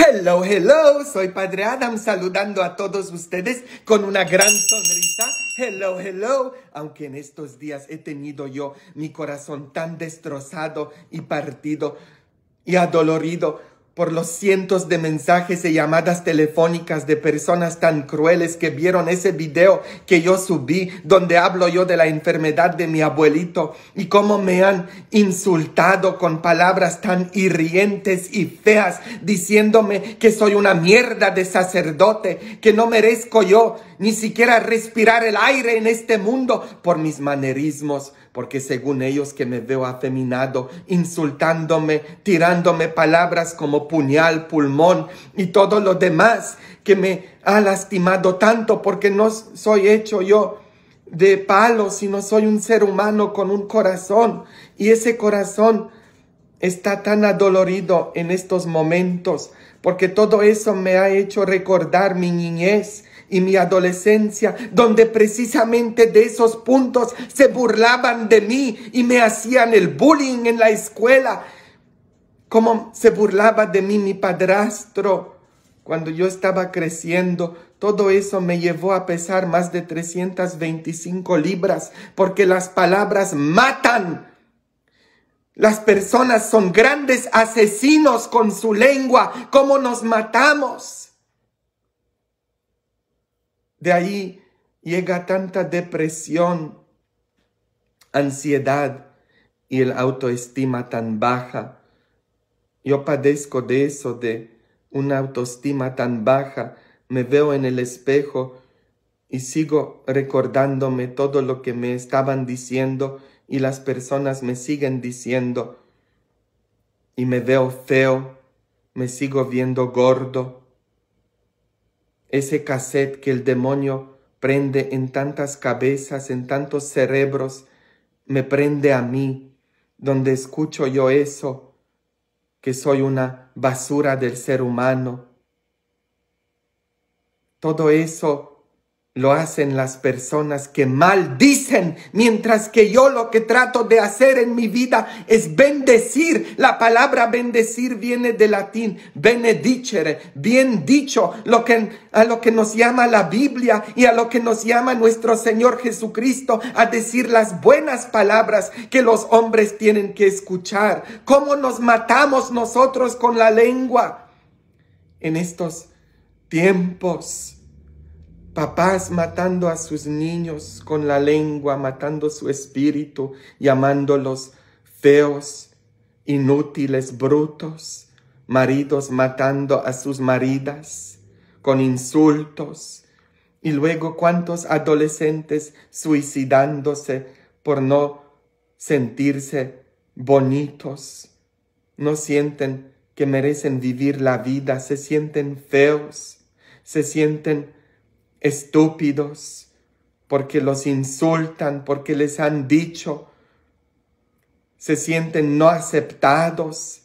Hello, hello, soy Padre Adam saludando a todos ustedes con una gran sonrisa. Hello, hello, aunque en estos días he tenido yo mi corazón tan destrozado y partido y adolorido por los cientos de mensajes y llamadas telefónicas de personas tan crueles que vieron ese video que yo subí donde hablo yo de la enfermedad de mi abuelito y cómo me han insultado con palabras tan irrientes y feas diciéndome que soy una mierda de sacerdote, que no merezco yo ni siquiera respirar el aire en este mundo por mis manerismos, porque según ellos que me veo afeminado, insultándome, tirándome palabras como puñal, pulmón y todo lo demás que me ha lastimado tanto porque no soy hecho yo de palo, sino soy un ser humano con un corazón y ese corazón está tan adolorido en estos momentos porque todo eso me ha hecho recordar mi niñez, y mi adolescencia, donde precisamente de esos puntos se burlaban de mí y me hacían el bullying en la escuela, como se burlaba de mí mi padrastro cuando yo estaba creciendo. Todo eso me llevó a pesar más de 325 libras, porque las palabras matan. Las personas son grandes asesinos con su lengua. ¿Cómo nos matamos? De ahí llega tanta depresión, ansiedad y el autoestima tan baja. Yo padezco de eso, de una autoestima tan baja. Me veo en el espejo y sigo recordándome todo lo que me estaban diciendo y las personas me siguen diciendo. Y me veo feo, me sigo viendo gordo, ese cassette que el demonio prende en tantas cabezas, en tantos cerebros, me prende a mí, donde escucho yo eso, que soy una basura del ser humano. Todo eso lo hacen las personas que maldicen, mientras que yo lo que trato de hacer en mi vida es bendecir. La palabra bendecir viene de latín benedicere, bien dicho, lo que, a lo que nos llama la Biblia y a lo que nos llama nuestro Señor Jesucristo a decir las buenas palabras que los hombres tienen que escuchar. ¿Cómo nos matamos nosotros con la lengua? En estos tiempos Papás matando a sus niños con la lengua, matando su espíritu, llamándolos feos, inútiles, brutos. Maridos matando a sus maridas con insultos. Y luego cuántos adolescentes suicidándose por no sentirse bonitos. No sienten que merecen vivir la vida, se sienten feos, se sienten estúpidos, porque los insultan, porque les han dicho, se sienten no aceptados.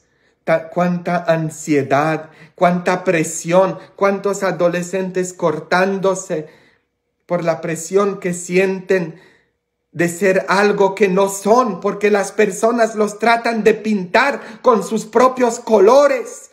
cuánta ansiedad, cuánta presión, cuántos adolescentes cortándose por la presión que sienten de ser algo que no son, porque las personas los tratan de pintar con sus propios colores.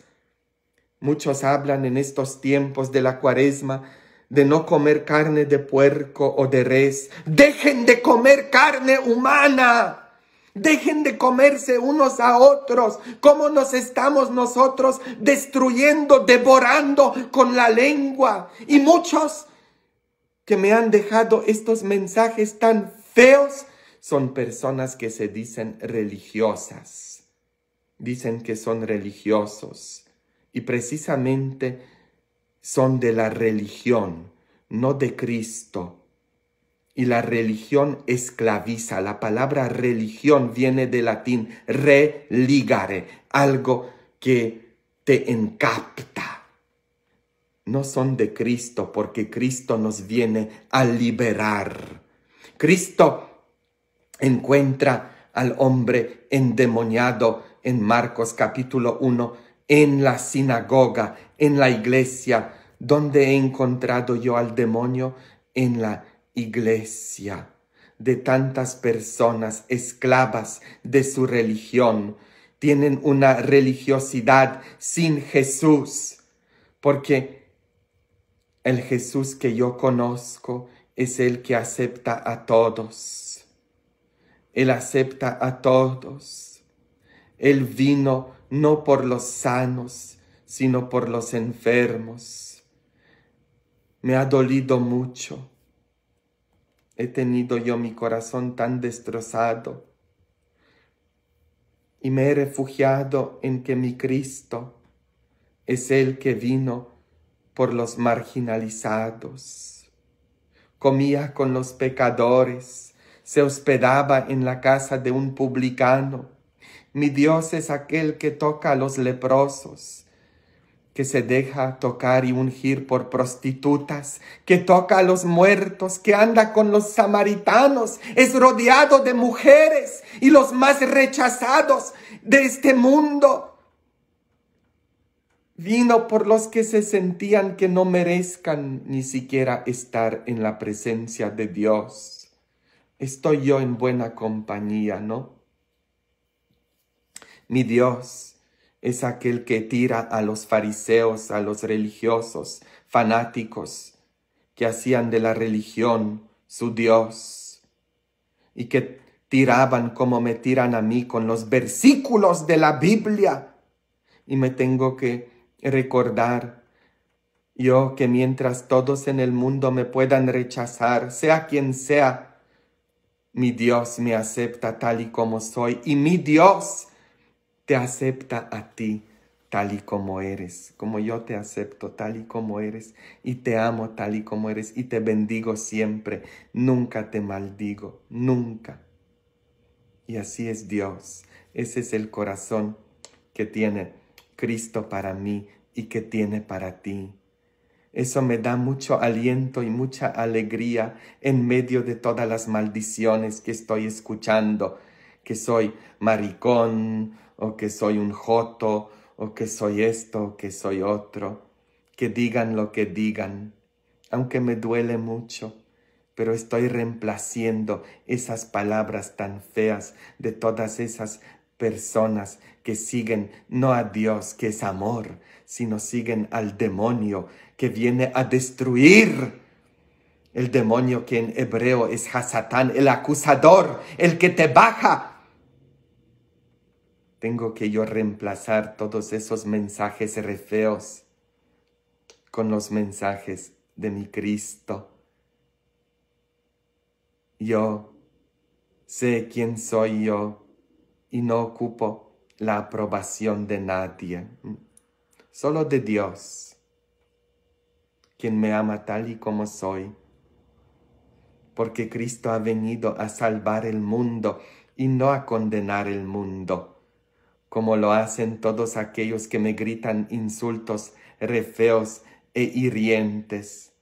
Muchos hablan en estos tiempos de la cuaresma de no comer carne de puerco o de res. Dejen de comer carne humana. Dejen de comerse unos a otros, como nos estamos nosotros destruyendo, devorando con la lengua. Y muchos que me han dejado estos mensajes tan feos son personas que se dicen religiosas. Dicen que son religiosos. Y precisamente son de la religión, no de Cristo. Y la religión esclaviza. La palabra religión viene del latín religare, algo que te encapta. No son de Cristo porque Cristo nos viene a liberar. Cristo encuentra al hombre endemoniado en Marcos capítulo 1 en la sinagoga, en la iglesia, donde he encontrado yo al demonio, en la iglesia de tantas personas esclavas de su religión. Tienen una religiosidad sin Jesús, porque el Jesús que yo conozco es el que acepta a todos. Él acepta a todos él vino no por los sanos, sino por los enfermos. Me ha dolido mucho. He tenido yo mi corazón tan destrozado y me he refugiado en que mi Cristo es el que vino por los marginalizados. Comía con los pecadores, se hospedaba en la casa de un publicano mi Dios es aquel que toca a los leprosos, que se deja tocar y ungir por prostitutas, que toca a los muertos, que anda con los samaritanos, es rodeado de mujeres y los más rechazados de este mundo. Vino por los que se sentían que no merezcan ni siquiera estar en la presencia de Dios. Estoy yo en buena compañía, ¿no? Mi Dios es aquel que tira a los fariseos, a los religiosos, fanáticos, que hacían de la religión su Dios y que tiraban como me tiran a mí con los versículos de la Biblia. Y me tengo que recordar yo que mientras todos en el mundo me puedan rechazar, sea quien sea, mi Dios me acepta tal y como soy y mi Dios te acepta a ti tal y como eres, como yo te acepto tal y como eres, y te amo tal y como eres, y te bendigo siempre, nunca te maldigo, nunca. Y así es Dios, ese es el corazón que tiene Cristo para mí y que tiene para ti. Eso me da mucho aliento y mucha alegría en medio de todas las maldiciones que estoy escuchando que soy maricón, o que soy un joto, o que soy esto, o que soy otro. Que digan lo que digan, aunque me duele mucho, pero estoy reemplaciendo esas palabras tan feas de todas esas personas que siguen no a Dios, que es amor, sino siguen al demonio que viene a destruir. El demonio que en hebreo es Hasatán, el acusador, el que te baja, tengo que yo reemplazar todos esos mensajes refeos con los mensajes de mi Cristo. Yo sé quién soy yo y no ocupo la aprobación de nadie, mm, solo de Dios, quien me ama tal y como soy, porque Cristo ha venido a salvar el mundo y no a condenar el mundo como lo hacen todos aquellos que me gritan insultos, refeos e hirientes,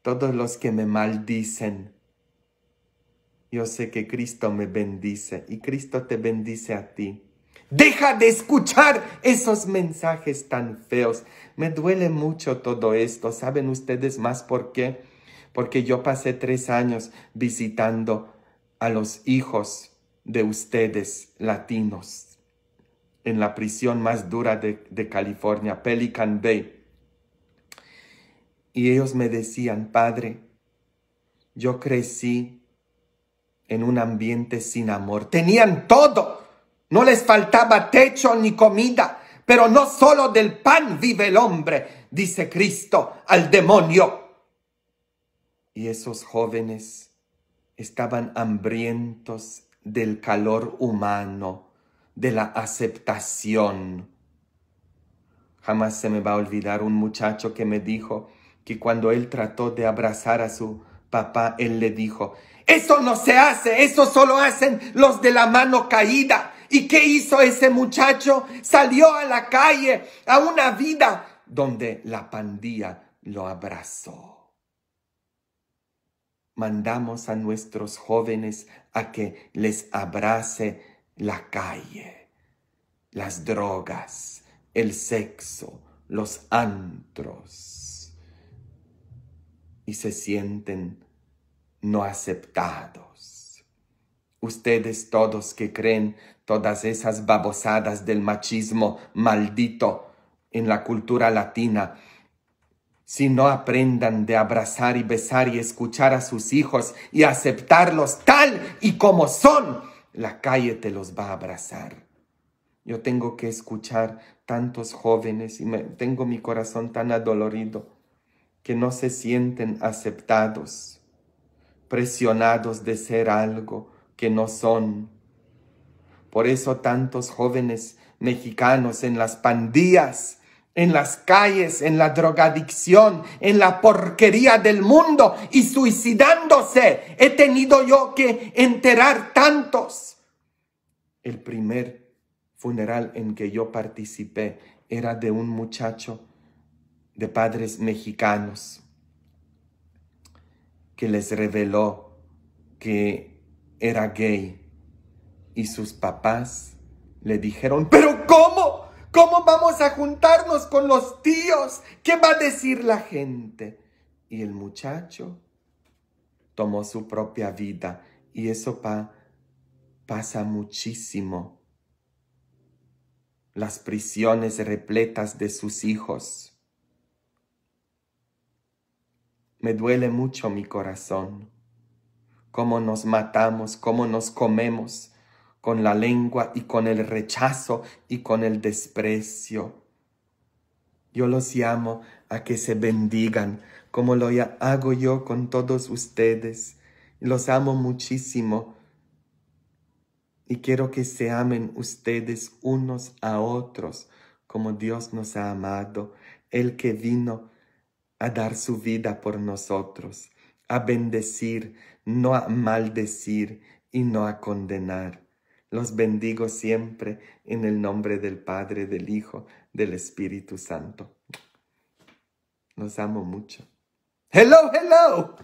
todos los que me maldicen. Yo sé que Cristo me bendice y Cristo te bendice a ti. Deja de escuchar esos mensajes tan feos. Me duele mucho todo esto. ¿Saben ustedes más por qué? Porque yo pasé tres años visitando a los hijos de ustedes latinos en la prisión más dura de, California, Pelican Bay. Y ellos me decían, Padre, yo crecí en un ambiente sin amor. Tenían todo. No les faltaba techo ni comida. Pero no solo del pan vive el hombre, dice Cristo al demonio. Y esos jóvenes estaban hambrientos del calor humano de la aceptación. Jamás se me va a olvidar un muchacho que me dijo que cuando él trató de abrazar a su papá, él le dijo, eso no se hace, eso solo hacen los de la mano caída. ¿Y qué hizo ese muchacho? Salió a la calle, a una vida donde la pandilla lo abrazó. Mandamos a nuestros jóvenes a que les abrace la calle, las drogas, el sexo, los antros. Y se sienten no aceptados. Ustedes todos que creen todas esas babosadas del machismo maldito en la cultura latina, si no aprendan de abrazar y besar y escuchar a sus hijos y aceptarlos tal y como son, la calle te los va a abrazar. Yo tengo que escuchar tantos jóvenes y me, tengo mi corazón tan adolorido que no se sienten aceptados, presionados de ser algo que no son. Por eso tantos jóvenes mexicanos en las pandillas en las calles, en la drogadicción, en la porquería del mundo y suicidándose. He tenido yo que enterar tantos. El primer funeral en que yo participé era de un muchacho de padres mexicanos que les reveló que era gay y sus papás le dijeron, pero ¿cómo? ¿Cómo vamos a juntarnos con los tíos? ¿Qué va a decir la gente? Y el muchacho tomó su propia vida y eso pa pasa muchísimo. Las prisiones repletas de sus hijos. Me duele mucho mi corazón. Cómo nos matamos, cómo nos comemos, con la lengua y con el rechazo y con el desprecio. Yo los llamo a que se bendigan, como lo hago yo con todos ustedes. Los amo muchísimo y quiero que se amen ustedes unos a otros como Dios nos ha amado, el que vino a dar su vida por nosotros, a bendecir, no a maldecir y no a condenar. Los bendigo siempre en el nombre del Padre, del Hijo, del Espíritu Santo. Los amo mucho. Hello, hello.